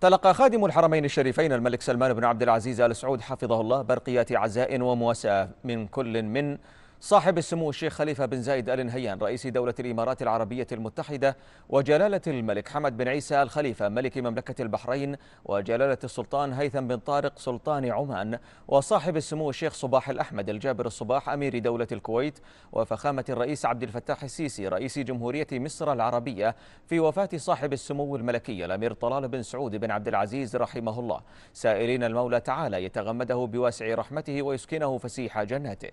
تلقى خادم الحرمين الشريفين الملك سلمان بن عبد العزيز ال سعود حفظه الله برقيات عزاء ومواساة من كل من صاحب السمو الشيخ خليفة بن زايد آل نهيان رئيس دولة الإمارات العربية المتحدة وجلالة الملك حمد بن عيسى الخليفة ملك مملكة البحرين وجلالة السلطان هيثم بن طارق سلطان عمان وصاحب السمو الشيخ صباح الأحمد الجابر الصباح أمير دولة الكويت وفخامة الرئيس عبد الفتاح السيسي رئيس جمهورية مصر العربية في وفاة صاحب السمو الملكي الأمير طلال بن سعود بن عبد العزيز رحمه الله سائلين المولى تعالى يتغمده بواسع رحمته ويسكنه فسيح جناته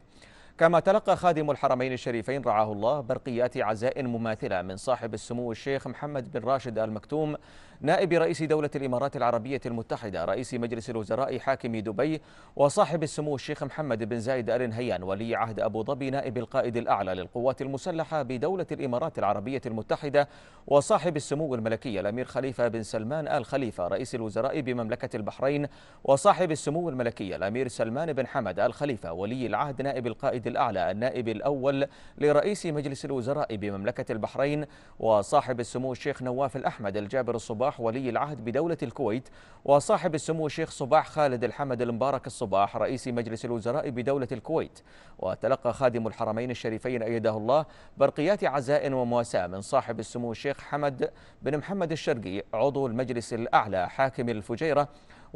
كما تلقى خادم الحرمين الشريفين رعاه الله برقيات عزاء مماثلة من صاحب السمو الشيخ محمد بن راشد المكتوم نائب رئيس دولة الإمارات العربية المتحدة رئيس مجلس الوزراء حاكم دبي وصاحب السمو الشيخ محمد بن زايد آل نهيان ولي عهد أبو ظبي نائب القائد الأعلى للقوات المسلحة بدولة الإمارات العربية المتحدة وصاحب السمو الملكي الأمير خليفة بن سلمان آل خليفة رئيس الوزراء بمملكة البحرين وصاحب السمو الملكي الأمير سلمان بن حمد آل خليفة ولي العهد نائب القائد الأعلى النائب الأول لرئيس مجلس الوزراء بمملكة البحرين وصاحب السمو الشيخ نواف الأحمد الجابر الصباح صباح ولي العهد بدولة الكويت وصاحب السمو الشيخ صباح خالد الحمد المبارك الصباح رئيس مجلس الوزراء بدولة الكويت وتلقى خادم الحرمين الشريفين أيده الله برقيات عزاء ومواساة من صاحب السمو الشيخ حمد بن محمد الشرقي عضو المجلس الأعلى حاكم الفجيرة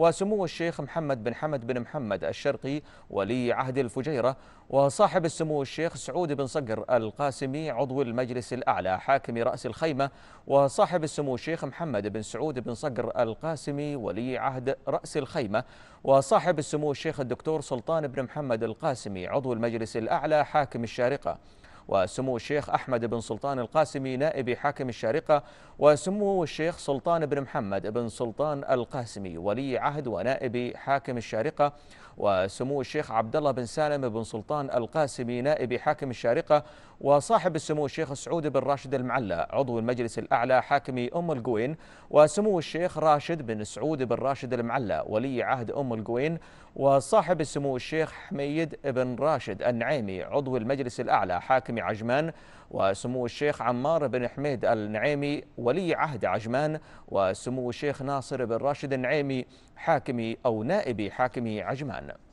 وسمو الشيخ محمد بن حمد بن محمد الشرقي ولي عهد الفجيرة وصاحب السمو الشيخ سعود بن صقر القاسمي عضو المجلس الأعلى حاكم رأس الخيمة وصاحب السمو الشيخ محمد بن سعود بن صقر القاسمي ولي عهد رأس الخيمة وصاحب السمو الشيخ الدكتور سلطان بن محمد القاسمي عضو المجلس الأعلى حاكم الشارقة وسمو الشيخ أحمد بن سلطان القاسمي نائب حاكم الشارقة وسمو الشيخ سلطان بن محمد بن سلطان القاسمي ولي عهد ونائب حاكم الشارقة وسمو الشيخ عبد الله بن سالم بن سلطان القاسمي نائب حاكم الشارقة وصاحب السمو الشيخ سعود بن راشد المعلى عضو المجلس الأعلى حاكم أم القوين وسمو الشيخ راشد بن سعود بن راشد المعلى ولي عهد أم القوين وصاحب السمو الشيخ حميد بن راشد النعيمي عضو المجلس الأعلى حاكم حاكم عجمان وسمو الشيخ عمار بن حميد النعيمي ولي عهد عجمان وسمو الشيخ ناصر بن راشد النعيمي حاكم أو نائب حاكم عجمان